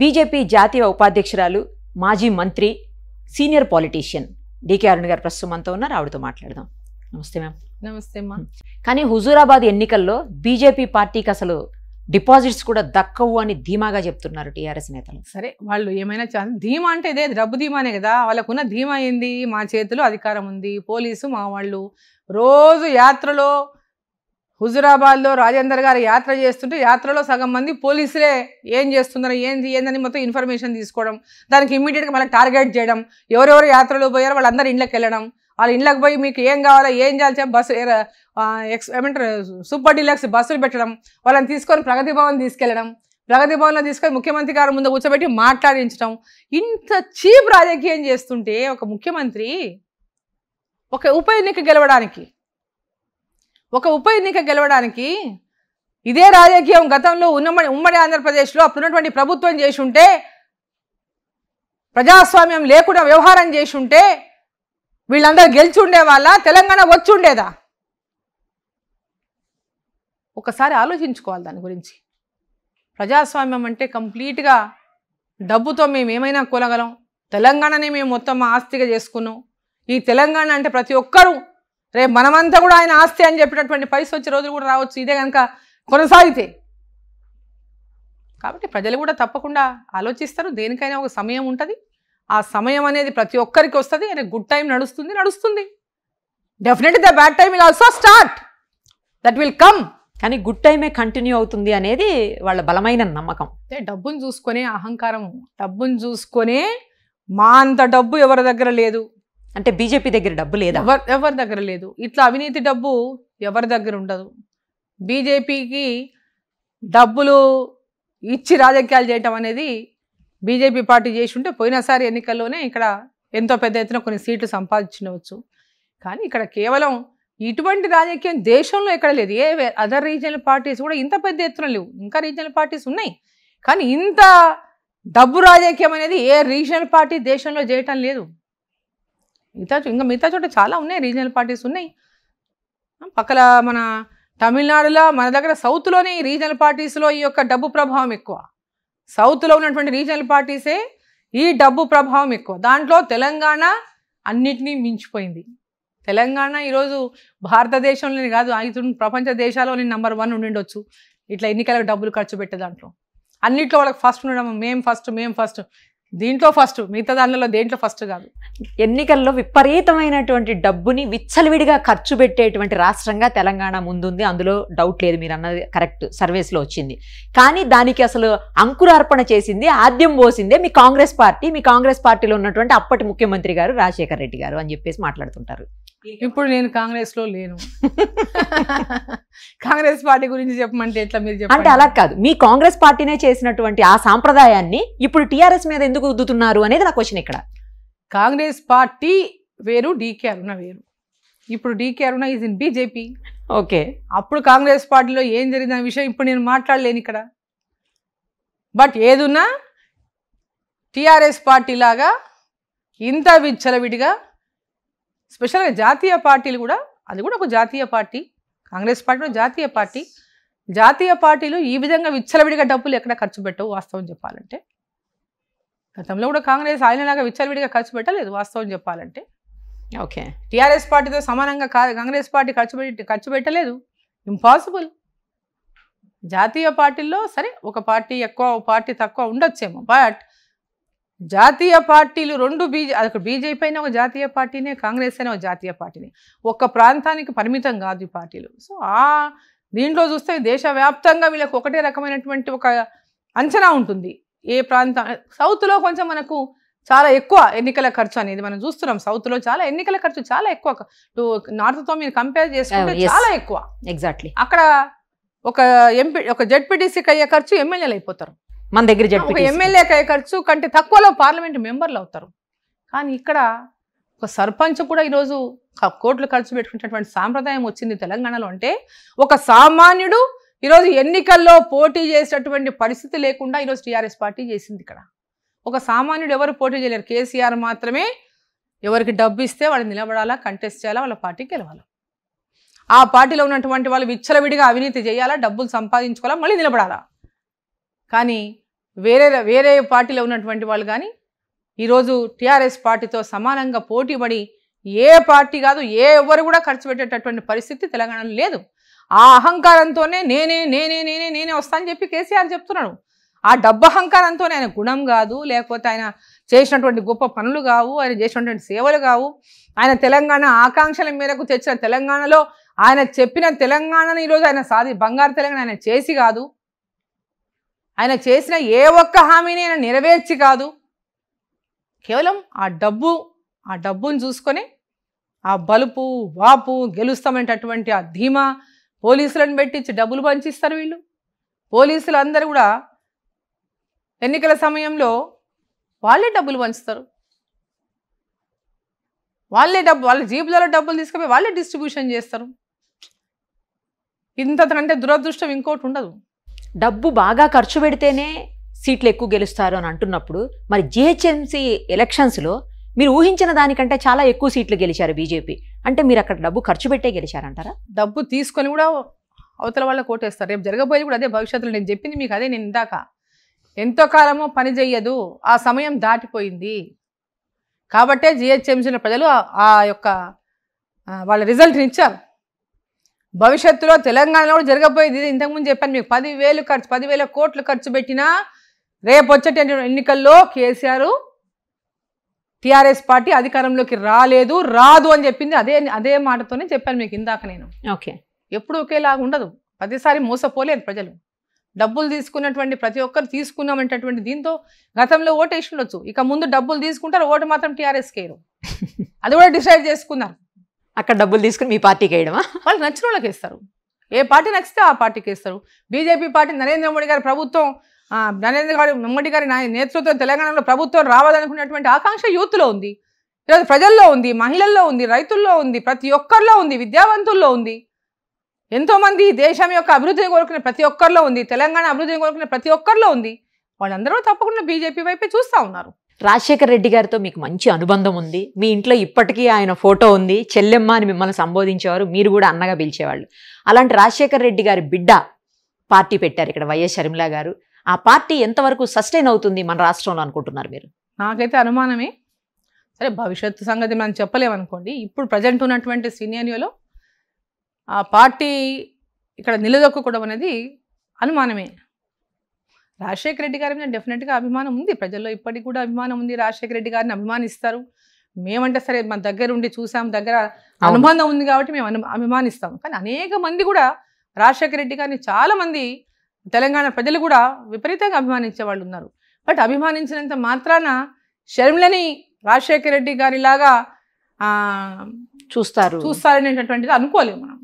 BJP జాతీయ ఉపాధ్యక్షురాలు మాజీ మంత్రి సీనియర్ పాలిటీషియన్ డికే అరుణ్ గారు ప్రస్తుతం అంతా ఉన్నారు ఆవిడతో మాట్లాడదాం నమస్తే మ్యామ్ నమస్తే మ్యామ్ కానీ హుజూరాబాద్ ఎన్నికల్లో బీజేపీ పార్టీకి అసలు డిపాజిట్స్ కూడా దక్కవు అని ధీమాగా చెప్తున్నారు టీఆర్ఎస్ నేతలు సరే వాళ్ళు ఏమైనా ధీమా అంటే ఇదే డబ్బు ధీమానే కదా వాళ్ళకున్న ధీమా ఏంది మా చేతిలో అధికారం ఉంది పోలీసు మా వాళ్ళు రోజు యాత్రలో హుజురాబాద్లో రాజేందర్ గారు యాత్ర చేస్తుంటే యాత్రలో సగం మంది పోలీసులే ఏం చేస్తున్నారు ఏంది ఏందని మొత్తం ఇన్ఫర్మేషన్ తీసుకోవడం దానికి ఇమ్మీడియట్గా మళ్ళీ టార్గెట్ చేయడం ఎవరెవరు యాత్రలో పోయారో వాళ్ళందరూ ఇండ్లకు వెళ్ళడం వాళ్ళ ఇండ్లకు పోయి మీకు ఏం కావాలో ఏం చేయాలి బస్సు ఎక్స్ ఏమంటారు సూపర్ డీలక్స్ బస్సులు పెట్టడం వాళ్ళని తీసుకొని ప్రగతి భవన్ తీసుకెళ్ళడం ప్రగతి భవన్లో తీసుకొని ముఖ్యమంత్రి గారు ముందు కూర్చోబెట్టి మాట్లాడించడం ఇంత చీప్ రాజకీయం చేస్తుంటే ఒక ముఖ్యమంత్రి ఒక ఉప ఎన్నిక గెలవడానికి ఒక ఉప ఎన్నిక గెలవడానికి ఇదే రాజకీయం గతంలో ఉన్న ఉమ్మడి ఆంధ్రప్రదేశ్లో అప్పుడున్నటువంటి ప్రభుత్వం చేసి ఉంటే ప్రజాస్వామ్యం లేకుండా వ్యవహారం చేసి ఉంటే వీళ్ళందరూ గెలిచి ఉండేవాళ్ళ తెలంగాణ వచ్చి ఉండేదా ఒకసారి ఆలోచించుకోవాలి దాని గురించి ప్రజాస్వామ్యం అంటే కంప్లీట్గా డబ్బుతో మేము ఏమైనా కొనగలం తెలంగాణని మేము మొత్తం ఆస్తిగా చేసుకున్నాం ఈ తెలంగాణ అంటే ప్రతి ఒక్కరూ రేపు మనమంతా కూడా ఆయన ఆస్తి అని చెప్పినటువంటి పరిస్థితి వచ్చే రోజులు కూడా రావచ్చు ఇదే కనుక కొనసాగితే కాబట్టి ప్రజలు కూడా తప్పకుండా ఆలోచిస్తారు దేనికైనా ఒక సమయం ఉంటుంది ఆ సమయం అనేది ప్రతి ఒక్కరికి వస్తుంది ఆయన గుడ్ టైం నడుస్తుంది నడుస్తుంది definitely the bad time will also start that will come కానీ గుడ్ టైమే కంటిన్యూ అవుతుంది అనేది వాళ్ళ బలమైన నమ్మకం అంటే డబ్బును చూసుకునే అహంకారం డబ్బును చూసుకునే మా అంత డబ్బు ఎవరి దగ్గర లేదు అంటే బీజేపీ దగ్గర డబ్బు లేదా ఎవరి దగ్గర లేదు ఇట్లా అవినీతి డబ్బు ఎవరి దగ్గర ఉండదు బీజేపీకి డబ్బులు ఇచ్చి రాజకీయాలు చేయటం అనేది బీజేపీ పార్టీ చేసి ఉంటే పోయినసారి ఎన్నికల్లోనే ఇక్కడ ఎంతో పెద్ద ఎత్తున కొన్ని సీట్లు సంపాదించవచ్చు కానీ ఇక్కడ కేవలం ఇటువంటి రాజకీయం దేశంలో ఎక్కడ లేదు ఏ అదర్ రీజనల్ పార్టీస్ కూడా ఇంత పెద్ద ఎత్తున లేవు ఇంకా రీజనల్ పార్టీస్ ఉన్నాయి కానీ ఇంత డబ్బు రాజకీయం అనేది ఏ రీజనల్ పార్టీ దేశంలో చేయటం లేదు మిగతా ఇంకా మిగతా చోట చాలా ఉన్నాయి రీజనల్ పార్టీస్ ఉన్నాయి పక్కల మన తమిళనాడులో మన దగ్గర సౌత్లోని రీజనల్ పార్టీస్లో ఈ యొక్క డబ్బు ప్రభావం ఎక్కువ సౌత్లో ఉన్నటువంటి రీజనల్ పార్టీసే ఈ డబ్బు ప్రభావం ఎక్కువ దాంట్లో తెలంగాణ అన్నిటినీ మించిపోయింది తెలంగాణ ఈరోజు భారతదేశంలోనే కాదు ఐదు ప్రపంచ దేశాల్లోనే నెంబర్ వన్ ఉండిండొచ్చు ఇట్లా ఎన్నికలకు డబ్బులు ఖర్చు పెట్టే దాంట్లో అన్నిట్లో వాళ్ళకి ఫస్ట్ ఉండడం మేము ఫస్ట్ మేము ఫస్ట్ దీంట్లో ఫస్ట్ మిగతా దానిలో దేంట్లో ఫస్ట్ కాదు ఎన్నికల్లో విపరీతమైనటువంటి డబ్బుని విచ్చలవిడిగా ఖర్చు పెట్టేటువంటి రాష్ట్రంగా తెలంగాణ ముందుంది అందులో డౌట్ లేదు మీరు అన్నది కరెక్ట్ సర్వేస్లో వచ్చింది కానీ దానికి అసలు అంకురార్పణ చేసింది ఆద్యం పోసిందే మీ కాంగ్రెస్ పార్టీ మీ కాంగ్రెస్ పార్టీలో ఉన్నటువంటి అప్పటి ముఖ్యమంత్రి గారు రాజశేఖర రెడ్డి గారు అని చెప్పేసి మాట్లాడుతుంటారు ఇప్పుడు నేను కాంగ్రెస్ లో లేను కాంగ్రెస్ పార్టీ గురించి చెప్పమంటే ఎట్లా మీరు చెప్పండి అంటే అలా కాదు మీ కాంగ్రెస్ పార్టీనే చేసినటువంటి ఆ సాంప్రదాయాన్ని ఇప్పుడు టిఆర్ఎస్ మీద ఎందుకు ఉద్దుతున్నారు అనేది నా క్వశ్చన్ ఇక్కడ కాంగ్రెస్ పార్టీ వేరు డీకే అరుణ వేరు ఇప్పుడు D K Aruna is in BJP okay అప్పుడు కాంగ్రెస్ పార్టీలో ఏం జరిగిన విషయం ఇప్పుడు నేను మాట్లాడలేను ఇక్కడ బట్ ఏదున్నా టిఆర్ఎస్ పార్టీ లాగా ఇంత విచ్చలవిడిగా స్పెషల్గా జాతీయ పార్టీలు కూడా అది కూడా ఒక జాతీయ పార్టీ కాంగ్రెస్ పార్టీ కూడా జాతీయ పార్టీ జాతీయ పార్టీలు ఈ విధంగా విచ్చలవిడిగా డబ్బులు ఎక్కడ ఖర్చు పెట్టవు వాస్తవం చెప్పాలంటే గతంలో కూడా కాంగ్రెస్ ఆయనలాగా విచ్చలవిడిగా ఖర్చు పెట్టలేదు వాస్తవం చెప్పాలంటే ఓకే టీఆర్ఎస్ పార్టీతో సమానంగా కాంగ్రెస్ పార్టీ ఖర్చు పెట్టి ఖర్చు పెట్టలేదు ఇంపాసిబుల్ జాతీయ పార్టీల్లో సరే ఒక పార్టీ ఎక్కువ పార్టీ తక్కువ ఉండొచ్చేమో బట్ జాతీయ పార్టీలు రెండు బీజే అక్కడ బీజేపీ అయినా ఒక జాతీయ పార్టీనే కాంగ్రెస్ అయినా ఒక జాతీయ పార్టీని ఒక్క ప్రాంతానికి పరిమితం కాదు ఈ పార్టీలు సో ఆ దీంట్లో చూస్తే దేశవ్యాప్తంగా వీళ్ళకి ఒకటే రకమైనటువంటి ఒక అంచనా ఉంటుంది ఏ ప్రాంత సౌత్లో కొంచెం మనకు చాలా ఎక్కువ ఎన్నికల ఖర్చు అనేది మనం చూస్తున్నాం సౌత్లో చాలా ఎన్నికల ఖర్చు చాలా ఎక్కువ నార్త్తో మీరు కంపేర్ చేసుకుంటే oh, చాలా ఎక్కువ ఎగ్జాక్ట్లీ అక్కడ ఒక ఎంపీ ఒక జెడ్పీటీసీకి అయ్యే ఖర్చు ఎమ్మెల్యేలు అయిపోతారు మన దగ్గర జడ్పీ ఎమ్మెల్యే ఖర్చు కంటే తక్కువలో పార్లమెంట్ మెంబర్లు అవుతారు కానీ ఇక్కడ ఒక సర్పంచ్ కూడా ఈరోజు కోట్లు ఖర్చు పెట్టుకునేటువంటి సాంప్రదాయం వచ్చింది తెలంగాణలో అంటే ఒక సామాన్యుడు ఈరోజు ఎన్నికల్లో పోటీ చేసేటటువంటి పరిస్థితి లేకుండా ఈరోజు టీఆర్ఎస్ పార్టీ చేసింది ఇక్కడ ఒక సామాన్యుడు ఎవరు పోటీ చేయలేరు కేసీఆర్ మాత్రమే ఎవరికి డబ్బు ఇస్తే వాళ్ళు నిలబడాలా కంటెస్ట్ చేయాలా వాళ్ళ పార్టీకి గెలవాలి ఆ పార్టీలో ఉన్నటువంటి వాళ్ళు విచ్చలవిడిగా అవినీతి చేయాలా డబ్బులు సంపాదించుకోవాలా మళ్ళీ నిలబడాలా కానీ వేరే వేరే పార్టీలో ఉన్నటువంటి వాళ్ళు కానీ ఈరోజు టీఆర్ఎస్ పార్టీతో సమానంగా పోటీపడి ఏ పార్టీ కాదు ఏ ఎవరు కూడా ఖర్చు పెట్టేటటువంటి పరిస్థితి తెలంగాణలో లేదు ఆ అహంకారంతోనే నేనే నేనే నేనే నేనే వస్తానని చెప్పి కేసీఆర్ చెప్తున్నాడు ఆ డబ్బు అహంకారంతోనే ఆయన గుణం కాదు లేకపోతే ఆయన చేసినటువంటి గొప్ప పనులు కావు ఆయన చేసినటువంటి సేవలు కావు ఆయన తెలంగాణ ఆకాంక్షల మేరకు తెచ్చిన తెలంగాణలో ఆయన చెప్పిన తెలంగాణను ఈరోజు ఆయన సాధి బంగారు తెలంగాణ ఆయన చేసి కాదు ఆయన చేసిన ఏ ఒక్క హామీని ఆయన నెరవేర్చి కాదు కేవలం ఆ డబ్బు ఆ డబ్బును చూసుకొని ఆ బలుపు వాపు గెలుస్తామనేటటువంటి ఆ ధీమా పోలీసులను పెట్టించి డబ్బులు పంచిస్తారు వీళ్ళు పోలీసులు అందరూ కూడా ఎన్నికల సమయంలో వాళ్ళే డబ్బులు పంచుతారు వాళ్ళే డబ్బు వాళ్ళ జీబులలో డబ్బులు తీసుకుపోయి వాళ్ళే డిస్ట్రిబ్యూషన్ చేస్తారు అంటే దురదృష్టం ఇంకోటి ఉండదు డబ్బు బాగా ఖర్చు పెడితేనే సీట్లు ఎక్కువ గెలుస్తారు అని అంటున్నప్పుడు మరి జిహెచ్ఎంసీ ఎలక్షన్స్లో మీరు ఊహించిన దానికంటే చాలా ఎక్కువ సీట్లు గెలిచారు బీజేపీ అంటే మీరు అక్కడ డబ్బు ఖర్చు పెట్టే గెలిచారంటారా డబ్బు తీసుకొని కూడా అవతల వాళ్ళ కోటేస్తారు రేపు జరగబోయేది కూడా అదే భవిష్యత్తులో నేను చెప్పింది మీకు అదే నేను ఇందాక ఎంతో కాలమో పని చెయ్యదు ఆ సమయం దాటిపోయింది కాబట్టే జిహెచ్ఎంసీలో ప్రజలు ఆ యొక్క వాళ్ళ రిజల్ట్ని ఇచ్చారు భవిష్యత్తులో తెలంగాణలో కూడా జరగబోయేది ఇది ఇంతకుముందు చెప్పాను మీకు పదివేలు ఖర్చు పదివేల కోట్లు ఖర్చు పెట్టినా రేపు వచ్చేటువంటి ఎన్నికల్లో కేసీఆర్ టీఆర్ఎస్ పార్టీ అధికారంలోకి రాలేదు రాదు అని చెప్పింది అదే అదే మాటతోనే చెప్పాను మీకు ఇందాక నేను ఓకే ఎప్పుడు ఒకేలాగా ఉండదు ప్రతిసారి మోసపోలేదు ప్రజలు డబ్బులు తీసుకున్నటువంటి ప్రతి ఒక్కరు తీసుకున్నామంటే దీంతో గతంలో ఓటు వేసి ఉండొచ్చు ఇక ముందు డబ్బులు తీసుకుంటారు ఓటు మాత్రం టీఆర్ఎస్ కేరు అది కూడా డిసైడ్ చేసుకున్నారు అక్కడ డబ్బులు తీసుకుని మీ పార్టీకి వేయడమా వాళ్ళు నచ్చిన వాళ్ళకి వేస్తారు ఏ పార్టీ నచ్చితే ఆ పార్టీకి వేస్తారు బీజేపీ పార్టీ నరేంద్ర మోడీ గారి ప్రభుత్వం నరేంద్ర గారి మోడీ గారి నేతృత్వం తెలంగాణలో ప్రభుత్వం రావాలనుకునేటువంటి ఆకాంక్ష యూత్లో ఉంది ఈరోజు ప్రజల్లో ఉంది మహిళల్లో ఉంది రైతుల్లో ఉంది ప్రతి ఒక్కరిలో ఉంది విద్యావంతుల్లో ఉంది ఎంతోమంది దేశం యొక్క అభివృద్ధిని కోరుకునే ప్రతి ఒక్కరిలో ఉంది తెలంగాణ అభివృద్ధిని కోరుకునే ప్రతి ఒక్కరిలో ఉంది వాళ్ళందరూ తప్పకుండా బీజేపీ వైపే చూస్తూ ఉన్నారు రాజశేఖర్ రెడ్డి గారితో మీకు మంచి అనుబంధం ఉంది మీ ఇంట్లో ఇప్పటికీ ఆయన ఫోటో ఉంది చెల్లెమ్మ అని మిమ్మల్ని సంబోధించేవారు మీరు కూడా అన్నగా పిలిచేవాళ్ళు అలాంటి రాజశేఖర్ రెడ్డి గారి బిడ్డ పార్టీ పెట్టారు ఇక్కడ వైఎస్ షర్మిల గారు ఆ పార్టీ ఎంతవరకు సస్టైన్ అవుతుంది మన రాష్ట్రంలో అనుకుంటున్నారు మీరు నాకైతే అనుమానమే సరే భవిష్యత్తు సంగతి మనం చెప్పలేమనుకోండి ఇప్పుడు ప్రజెంట్ ఉన్నటువంటి సీనియర్లో ఆ పార్టీ ఇక్కడ నిలదొక్కకూడదు అనేది అనుమానమే రాజశేఖర రెడ్డి గారి మీద డెఫినెట్గా అభిమానం ఉంది ప్రజల్లో ఇప్పటికి కూడా అభిమానం ఉంది రాజశేఖర రెడ్డి గారిని అభిమానిస్తారు మేమంటే సరే మన దగ్గర ఉండి చూసాం దగ్గర అనుబంధం ఉంది కాబట్టి మేము అభిమానిస్తాం కానీ అనేక మంది కూడా రాజశేఖర రెడ్డి గారిని చాలామంది తెలంగాణ ప్రజలు కూడా విపరీతంగా అభిమానించే వాళ్ళు ఉన్నారు బట్ అభిమానించినంత మాత్రాన షర్మిలని రాజశేఖర రెడ్డి గారిలాగా చూస్తారు చూస్తారనేటటువంటిది అనుకోలేము మనం